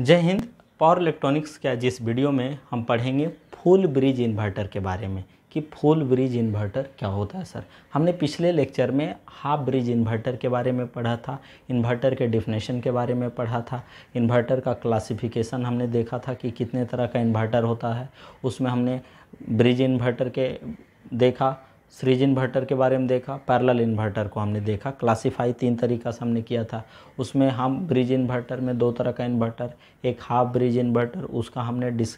जय Hind power electronics आज जिस वीडियो में हम पढ़ेंगे फुल ब्रिज इन्वर्टर के बारे में कि फुल ब्रिज इन्वर्टर क्या होता है सर हमने पिछले लेक्चर में हाफ ब्रिज इन्वर्टर के बारे में पढ़ा था इन्वर्टर के डिफिनेशन के बारे में पढ़ा था इन्वर्टर का क्लासिफिकेशन हमने देखा था कि कितने तरह का इन्वर्टर होता है उसमें हमने ब्रिज इन्वर्टर के देखा सीरीज इन्वर्टर के बारे में देखा पैरेलल इन्वर्टर को हमने देखा क्लासीफाई तीन तरीका से हमने किया था उसमें हम ब्रिज इन्वर्टर में दो तरह का इन्वर्टर एक हाफ ब्रिज इन्वर्टर उसका हमने डिस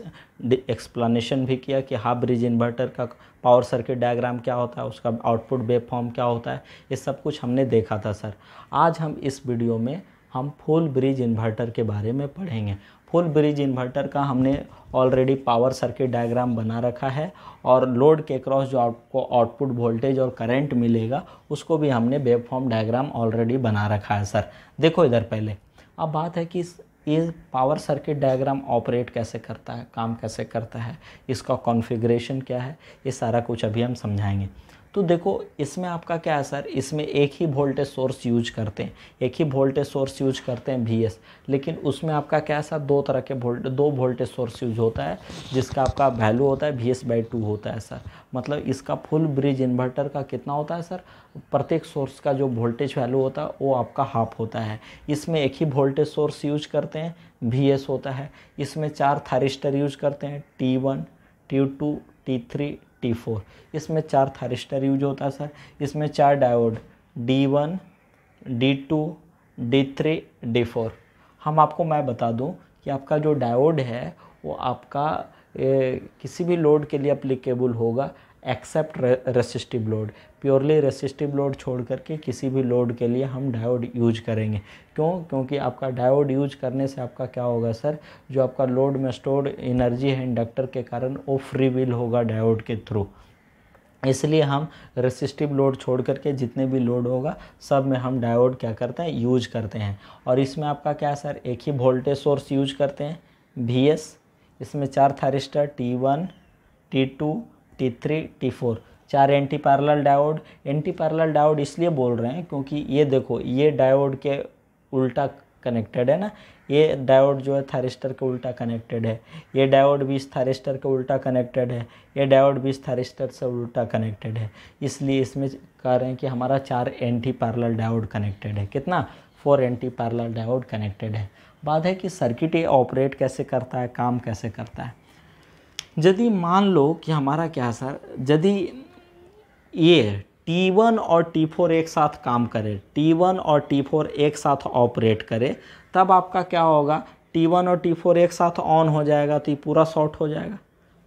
एक्सप्लानेशन भी किया कि हाफ ब्रिज इन्वर्टर का पावर सर्किट डायग्राम क्या होता है उसका आउटपुट वेव फॉर्म क्या होता है ये सब कुछ हमने देखा था सर आज हम इस वीडियो में हम फुल ब्रिज इन्वर्टर के बारे में पढ़ेंगे फुल ब्रिज इन्वर्टर का हमने ऑलरेडी पावर सर्किट डायग्राम बना रखा है और लोड के क्रॉस जो आपको आउटपुट वोल्टेज और करंट मिलेगा उसको भी हमने वेवफॉर्म डायग्राम ऑलरेडी बना रखा है सर देखो इधर पहले अब बात है कि ये पावर सर्किट डायग्राम ऑपरेट कैसे करता है काम कैसे करता है इसका कॉन्फ़िगरेशन क्या है ये सारा कुछ अभी हम समझाएंगे तो देखो इसमें आपका क्या है सर इसमें एक ही वोल्टेज सोर्स यूज करते हैं एक ही वोल्टेज सोर्स यूज करते हैं वी लेकिन उसमें आपका क्या है सर दो तरह के वोल्ट दो वोल्टेज सोर्स यूज होता है जिसका आपका वैल्यू होता है वी एस बाई टू होता है सर मतलब इसका फुल ब्रिज इन्वर्टर का कितना होता है सर प्रत्येक सोर्स का जो वोल्टेज वैल्यू होता है वो आपका हाफ होता है इसमें एक ही वोल्टेज सोर्स यूज करते हैं वी होता है इसमें चार थारिस्टर यूज करते हैं T one T two T three T four इसमें चार थारिस्टर यूज होता है सर इसमें चार diode D one D two D three D four हम आपको मैं बता दूं कि आपका जो डायोड है वो आपका ए, किसी भी लोड के लिए अप्लीकेबल होगा except resistive load purely resistive load छोड़ करके किसी भी लोड के लिए हम डायोड यूज करेंगे क्यों क्योंकि आपका डायोड यूज करने से आपका क्या होगा सर जो आपका लोड में स्टोर्ड एनर्जी है इंडक्टर के कारण वो फ्री विल होगा डायोड के थ्रू इसलिए हम रेसिस्टिव लोड छोड़ करके जितने भी लोड होगा सब में हम डायोड क्या करते हैं यूज करते हैं और इसमें आपका क्या सर एक ही वोल्टेज सोर्स यूज करते हैं वी इसमें चार thyristor T one T two T three T four चार anti parallel diode anti parallel diode इसलिए बोल रहे हैं क्योंकि ये देखो ये डायोड के उल्टा कनेक्टेड है ना ये डायोड जो है थारिस्टर के उल्टा कनेक्टेड है ये डायोड भी इस थारिस्टर के उल्टा कनेक्टेड है ये डायोड भी इस थारिस्टर से उल्टा कनेक्टेड है इसलिए इसमें कह रहे हैं कि हमारा चार एंटी पैरल डायोड कनेक्टेड है कितना four anti parallel diode connected है बात है कि सर्किट ये ऑपरेट कैसे करता है काम कैसे करता है यदि मान लो कि हमारा क्या सर यदि ये T1 और T4 एक साथ काम करे T1 और T4 एक साथ ऑपरेट करे तब आपका क्या होगा T1 और T4 एक साथ ऑन हो जाएगा तो ये पूरा शॉर्ट हो जाएगा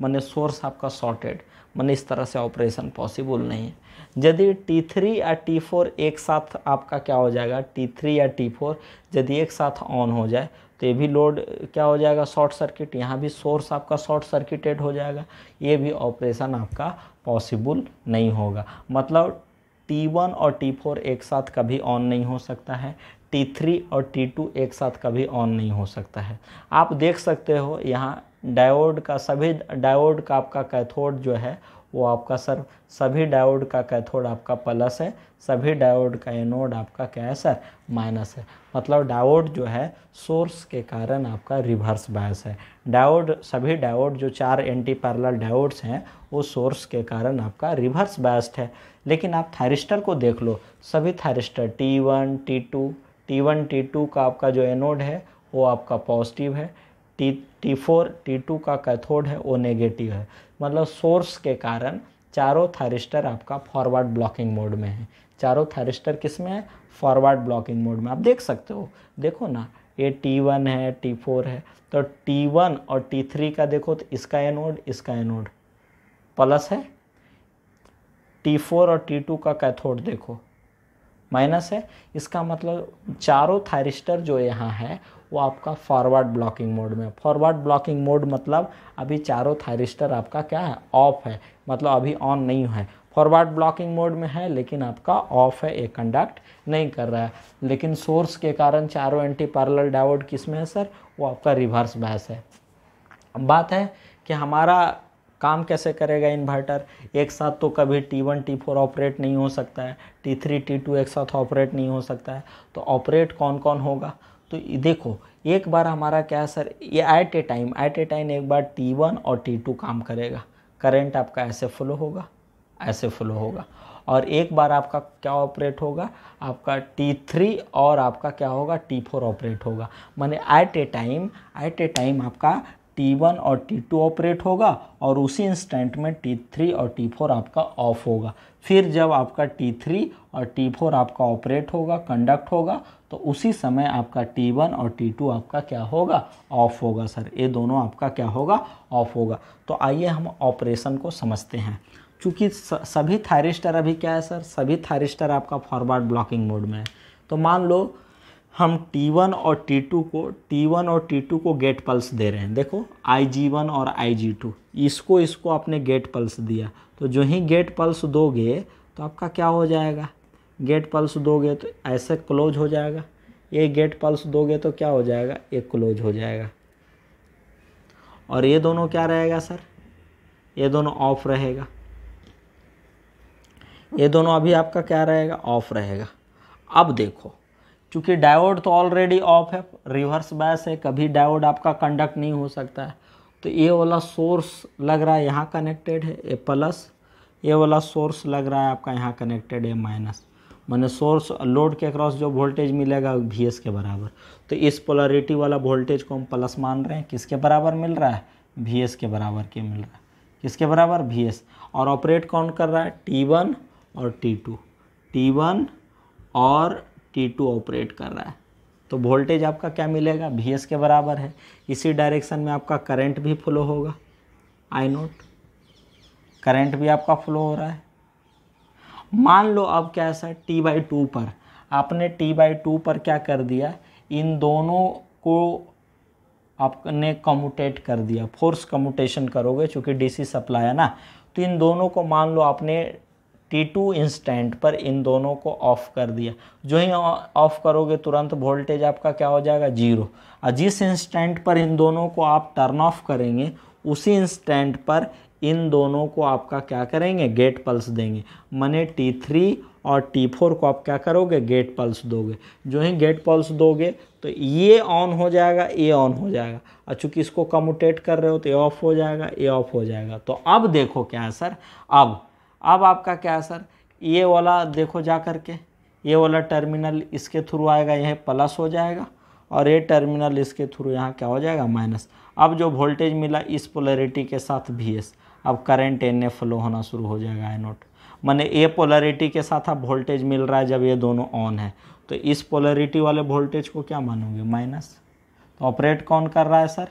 मैंने सोर्स आपका सॉर्टेड मैंने इस तरह से ऑपरेशन पॉसिबल नहीं है यदि टी थ्री या टी फोर एक साथ आपका क्या हो जाएगा टी थ्री या टी फोर यदि एक साथ ऑन हो जाए तो ये भी लोड क्या हो जाएगा शॉर्ट सर्किट यहाँ भी सोर्स आपका शॉर्ट सर्किटेड हो जाएगा ये भी ऑपरेशन आपका पॉसिबल नहीं होगा मतलब T1 और T4 एक साथ कभी ऑन नहीं हो सकता है T3 और T2 एक साथ कभी ऑन नहीं हो सकता है आप देख सकते हो यहाँ डायोड का सभी डायोड का आपका कैथोड जो है वो आपका सर सभी डायोड का कैथोड आपका प्लस है सभी डायोड का एनोड आपका क्या है सर माइनस है मतलब डायोड जो है सोर्स के कारण आपका रिवर्स बायस है डायोड सभी डायोड जो चार एंटी पैरल डायोड्स हैं वो सोर्स के कारण आपका रिवर्स बायस्ड है लेकिन आप थायरिस्टर को देख लो सभी thyristor T one T two T one T two का आपका जो एनोड है वो आपका पॉजिटिव है T T four T two का कैथोड है वो नेगेटिव है मतलब सोर्स के कारण चारों थायरिस्टर आपका फॉरवर्ड ब्लॉकिंग मोड में है चारों थायरिस्टर किस में है फॉरवर्ड ब्लॉकिंग मोड में आप देख सकते हो देखो ना ये टी वन है टी फोर है तो टी वन और टी थ्री का देखो तो इसका एनोड इसका एनोड प्लस है टी फोर और टी टू का कैथोड देखो माइनस है इसका मतलब चारों थायरिस्टर जो यहाँ है वो आपका फॉरवर्ड ब्लॉकिंग मोड में फॉरवर्ड ब्लॉकिंग मोड मतलब अभी चारों थायरिस्टर आपका क्या है ऑफ है मतलब अभी ऑन नहीं है फॉरवर्ड ब्लॉकिंग मोड में है लेकिन आपका ऑफ है ये कंडक्ट नहीं कर रहा है लेकिन सोर्स के कारण चारों एंटी पैरल डायोड किस में है सर वो आपका रिवर्स बहस है बात है कि हमारा काम कैसे करेगा इन्वर्टर एक साथ तो कभी T1, T4 ऑपरेट नहीं हो सकता है T3, T2 एक साथ ऑपरेट नहीं हो सकता है तो ऑपरेट कौन कौन होगा तो देखो एक बार हमारा क्या सर ये at a time at a time एक बार टी वन और टी टू काम करेगा करंट आपका ऐसे फ्लो होगा ऐसे फ्लो होगा और एक बार आपका क्या ऑपरेट होगा आपका T3 और आपका क्या होगा T4 ऑपरेट होगा माने at a time at a time आपका T1 और T2 ऑपरेट होगा और उसी इंस्टेंट में T3 और T4 आपका ऑफ होगा फिर जब आपका T3 और T4 आपका ऑपरेट होगा कंडक्ट होगा तो उसी समय आपका T1 और T2 आपका क्या होगा ऑफ होगा सर ये दोनों आपका क्या होगा ऑफ होगा तो आइए हम ऑपरेशन को समझते हैं क्योंकि सभी थायरिस्टर अभी क्या है सर सभी थायरिस्टर आपका फॉरवर्ड ब्लॉकिंग मोड में है तो मान लो हम T1 और T2 को T1 और T2 को गेट पल्स दे रहे हैं देखो IG1 और IG2 इसको इसको आपने गेट पल्स दिया तो जो ही गेट पल्स दोगे तो आपका क्या हो जाएगा गेट पल्स दोगे तो ऐसे क्लोज हो जाएगा ये गेट पल्स दोगे तो क्या हो जाएगा ये क्लोज हो जाएगा और ये दोनों क्या रहेगा सर ये दोनों ऑफ रहेगा ये दोनों अभी आपका क्या रहेगा ऑफ रहेगा अब देखो चूँकि डायोड तो ऑलरेडी ऑफ है रिवर्स बैस है कभी डायोड आपका कंडक्ट नहीं हो सकता है तो ये वाला सोर्स लग रहा है यहाँ कनेक्टेड है ए प्लस ये वाला सोर्स लग रहा है आपका यहाँ कनेक्टेड है माइनस मैंने सोर्स लोड के क्रॉस जो वोल्टेज मिलेगा वी के बराबर तो इस पोलरिटी वाला वोल्टेज को हम प्लस मान रहे हैं किसके बराबर मिल रहा है वी के बराबर के मिल रहा है किसके बराबर वी और ऑपरेट कौन कर रहा है टी वन और टी टू टी वन और टी टू ऑपरेट कर रहा है तो वोल्टेज आपका क्या मिलेगा वी के बराबर है इसी डायरेक्शन में आपका करंट भी फ्लो होगा आई नोट करंट भी आपका फ्लो हो रहा है मान लो अब क्या है सर टी बाई टू पर आपने टी बाई टू पर क्या कर दिया इन दोनों को आपने कम्यूटेट कर दिया फोर्स कम्यूटेशन करोगे चूँकि सी सप्लाई है ना तो इन दोनों को मान लो आपने T2 इंस्टेंट पर इन दोनों को ऑफ कर दिया जो ही ऑफ करोगे तुरंत वोल्टेज आपका क्या हो जाएगा जीरो और जिस इंस्टेंट पर इन दोनों को आप टर्न ऑफ करेंगे उसी इंस्टेंट पर इन दोनों को आपका क्या करेंगे गेट पल्स देंगे मने T3 और T4 को आप क्या करोगे गेट पल्स दोगे जो ही गेट पल्स दोगे तो ये ऑन हो जाएगा ये ऑन हो जाएगा और चूँकि इसको कमोटेट कर रहे हो तो ये ऑफ हो जाएगा ये ऑफ हो जाएगा तो अब देखो क्या है सर अब अब आपका क्या है सर ये वाला देखो जा कर के ये वाला टर्मिनल इसके थ्रू आएगा यह प्लस हो जाएगा और ये टर्मिनल इसके थ्रू यहाँ क्या हो जाएगा माइनस अब जो वोल्टेज मिला इस पोलरिटी के साथ भी एस अब करंट एन ए फ्लो होना शुरू हो जाएगा आई नोट मैंने ए पोलरिटी के साथ अब वोल्टेज मिल रहा है जब ये दोनों ऑन है तो इस पोलरिटी वाले वोल्टेज को क्या मानोगे माइनस तो ऑपरेट कौन कर रहा है सर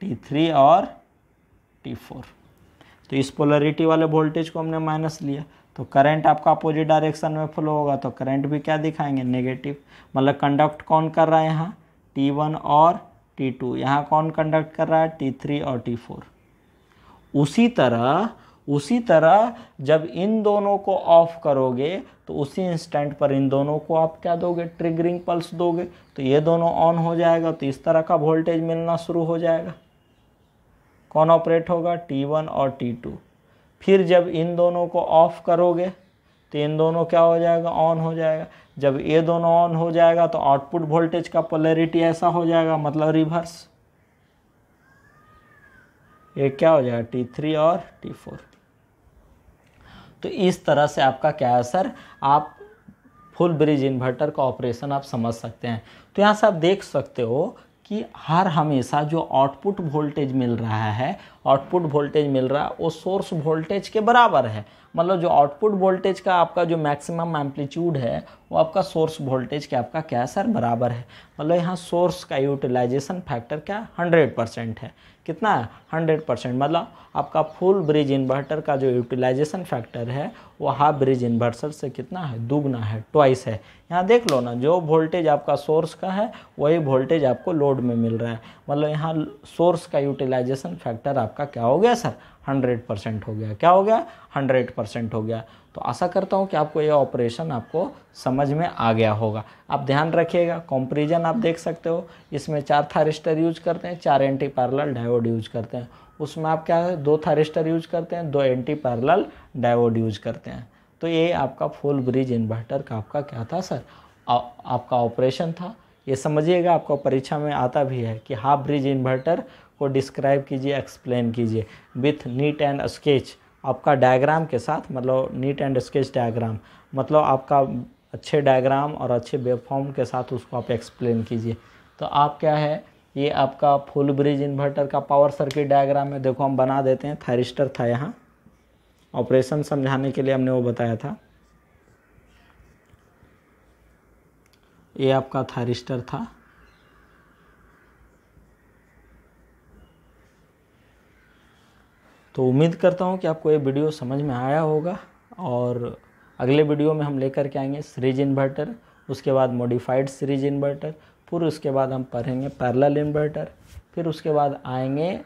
टी थ्री और टी फोर तो इस पोलरिटी वाले वोल्टेज को हमने माइनस लिया तो करंट आपका अपोजिट डायरेक्शन में फ्लो होगा तो करंट भी क्या दिखाएंगे नेगेटिव मतलब कंडक्ट कौन कर रहा है यहाँ टी वन और टी टू यहाँ कौन कंडक्ट कर रहा है टी थ्री और टी फोर उसी तरह उसी तरह जब इन दोनों को ऑफ करोगे तो उसी इंस्टेंट पर इन दोनों को आप क्या दोगे ट्रिगरिंग पल्स दोगे तो ये दोनों ऑन हो जाएगा तो इस तरह का वोल्टेज मिलना शुरू हो जाएगा कौन ऑपरेट होगा टी वन और टी टू फिर जब इन दोनों को ऑफ करोगे तो इन दोनों क्या हो जाएगा ऑन हो जाएगा जब ये दोनों ऑन हो जाएगा तो आउटपुट वोल्टेज का पोलरिटी ऐसा हो जाएगा मतलब रिवर्स ये क्या हो जाएगा टी थ्री और टी फोर तो इस तरह से आपका क्या है सर आप फुल ब्रिज इन्वर्टर का ऑपरेशन आप समझ सकते हैं तो यहाँ से आप देख सकते हो कि हर हमेशा जो आउटपुट वोल्टेज मिल रहा है आउटपुट वोल्टेज मिल रहा है वो सोर्स वोल्टेज के बराबर है मतलब जो आउटपुट वोल्टेज का आपका जो मैक्सिमम एम्पलीट्यूड है वो आपका सोर्स वोल्टेज के आपका क्या है सर बराबर है मतलब यहाँ सोर्स का यूटिलाइजेशन फैक्टर क्या हंड्रेड परसेंट है कितना है हंड्रेड परसेंट मतलब आपका फुल ब्रिज इन्वर्टर का जो यूटिलाइजेशन फैक्टर है वो हाफ ब्रिज इन्वर्टर से कितना है दुगना है ट्वाइस है यहाँ देख लो ना जो वोल्टेज आपका सोर्स का है वही वोल्टेज आपको लोड में मिल रहा है मतलब यहाँ सोर्स का यूटिलाइजेशन फैक्टर आप आपका क्या हो गया सर हंड्रेड परसेंट हो गया क्या हो गया हंड्रेड परसेंट हो गया तो आशा करता हूँ कि आपको ये ऑपरेशन आपको समझ में आ गया होगा आप ध्यान रखिएगा कॉम्परिजन आप देख सकते हो इसमें चार थारिस्टर यूज करते हैं चार एंटी पैरल डायोड यूज करते हैं उसमें आप क्या है दो थारिस्टर यूज करते हैं दो एंटी पैरल डायोड यूज करते हैं तो ये आपका फुल ब्रिज इन्वर्टर का आपका क्या था सर आ, आपका ऑपरेशन था ये समझिएगा आपको परीक्षा में आता भी है कि हाफ ब्रिज इन्वर्टर को डिस्क्राइब कीजिए एक्सप्लेन कीजिए विथ नीट एंड स्केच आपका डायग्राम के साथ मतलब नीट एंड स्केच डायग्राम मतलब आपका अच्छे डायग्राम और अच्छे वेबफॉर्म के साथ उसको आप एक्सप्लेन कीजिए तो आप क्या है ये आपका फुल ब्रिज इन्वर्टर का पावर सर्किट डायग्राम है देखो हम बना देते हैं थायरिस्टर था यहाँ ऑपरेशन समझाने के लिए हमने वो बताया था ये आपका थायरिस्टर था तो उम्मीद करता हूँ कि आपको ये वीडियो समझ में आया होगा और अगले वीडियो में हम लेकर के आएंगे सीरीज इन्वर्टर उसके बाद मॉडिफाइड सीरीज इन्वर्टर फिर उसके बाद हम पढ़ेंगे पैरेलल इन्वर्टर फिर उसके बाद आएंगे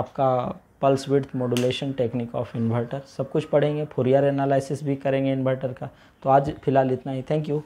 आपका pulse width modulation technique of inverter सब कुछ पढ़ेंगे फोरियर एनालिसिस भी करेंगे इन्वर्टर का तो आज फिलहाल इतना ही थैंक यू